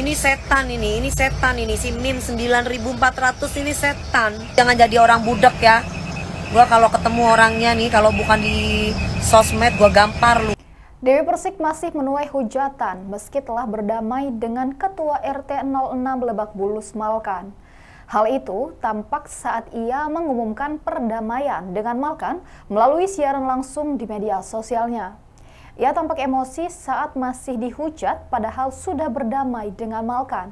Ini setan ini, ini setan ini si Mim 9400 ini setan. Jangan jadi orang budak ya. Gua kalau ketemu orangnya nih kalau bukan di sosmed gua gampar lu. Dewi Persik masih menuai hujatan meski telah berdamai dengan ketua RT 06 Lebak Bulus Malkan. Hal itu tampak saat ia mengumumkan perdamaian dengan Malkan melalui siaran langsung di media sosialnya. Ia tampak emosi saat masih dihujat padahal sudah berdamai dengan Malkan.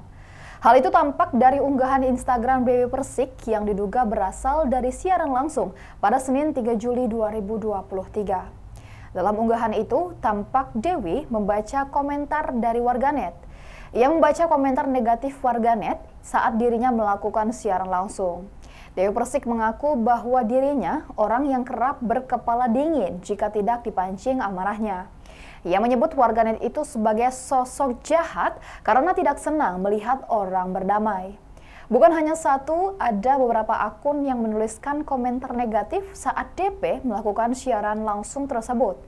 Hal itu tampak dari unggahan Instagram BW Persik yang diduga berasal dari siaran langsung pada Senin 3 Juli 2023. Dalam unggahan itu, tampak Dewi membaca komentar dari warganet. Ia membaca komentar negatif warganet saat dirinya melakukan siaran langsung. Dewi Persik mengaku bahwa dirinya orang yang kerap berkepala dingin jika tidak dipancing amarahnya. Ia menyebut warganet itu sebagai sosok jahat karena tidak senang melihat orang berdamai. Bukan hanya satu, ada beberapa akun yang menuliskan komentar negatif saat DP melakukan siaran langsung tersebut.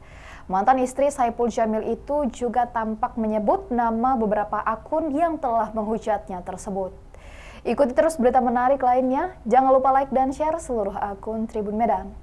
Mantan istri Saipul Jamil itu juga tampak menyebut nama beberapa akun yang telah menghujatnya tersebut. Ikuti terus berita menarik lainnya. Jangan lupa like dan share seluruh akun Tribun Medan.